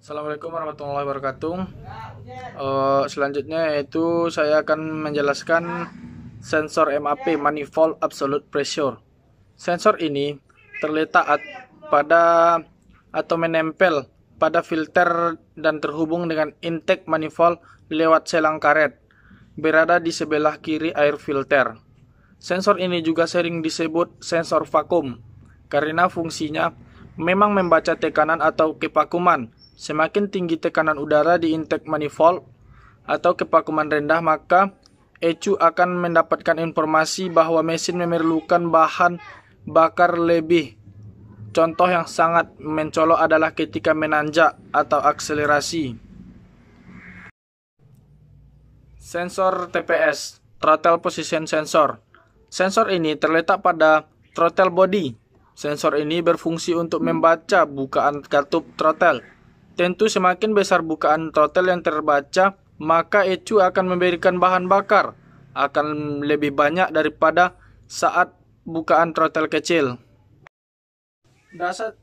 Assalamualaikum warahmatullahi wabarakatuh. Uh, selanjutnya yaitu saya akan menjelaskan sensor MAP manifold absolute pressure. Sensor ini terletak at pada atau menempel pada filter dan terhubung dengan intake manifold lewat selang karet berada di sebelah kiri air filter. Sensor ini juga sering disebut sensor vakum karena fungsinya memang membaca tekanan atau kepakuman. Semakin tinggi tekanan udara di intake manifold atau kepakuman rendah, maka ECU akan mendapatkan informasi bahwa mesin memerlukan bahan bakar lebih. Contoh yang sangat mencolok adalah ketika menanjak atau akselerasi. Sensor TPS, Throttle Position Sensor. Sensor ini terletak pada throttle body. Sensor ini berfungsi untuk membaca bukaan katup throttle Tentu semakin besar bukaan throttle yang terbaca, maka ECU akan memberikan bahan bakar akan lebih banyak daripada saat bukaan throttle kecil.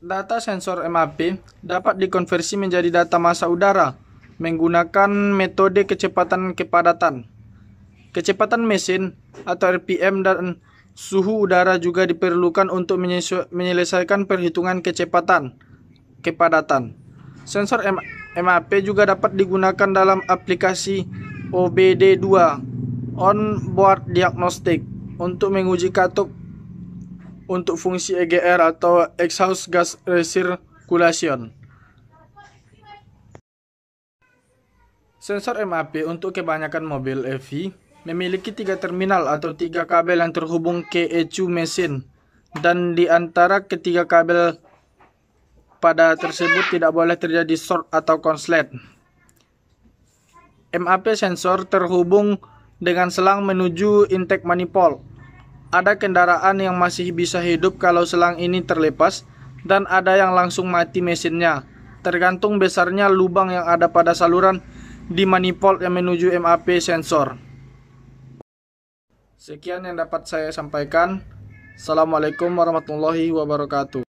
data sensor MAP dapat dikonversi menjadi data massa udara menggunakan metode kecepatan kepadatan. Kecepatan mesin atau RPM dan suhu udara juga diperlukan untuk menyelesaikan perhitungan kecepatan kepadatan. Sensor MAP juga dapat digunakan dalam aplikasi OBD2 Onboard board untuk menguji katup untuk fungsi EGR atau exhaust gas recirculation. Sensor MAP untuk kebanyakan mobil EV memiliki tiga terminal atau tiga kabel yang terhubung ke ECU mesin dan di antara ketiga kabel pada tersebut tidak boleh terjadi short atau konslet. MAP sensor terhubung dengan selang menuju intake manifold. Ada kendaraan yang masih bisa hidup kalau selang ini terlepas dan ada yang langsung mati mesinnya. Tergantung besarnya lubang yang ada pada saluran di manifold yang menuju MAP sensor. Sekian yang dapat saya sampaikan. Assalamualaikum warahmatullahi wabarakatuh.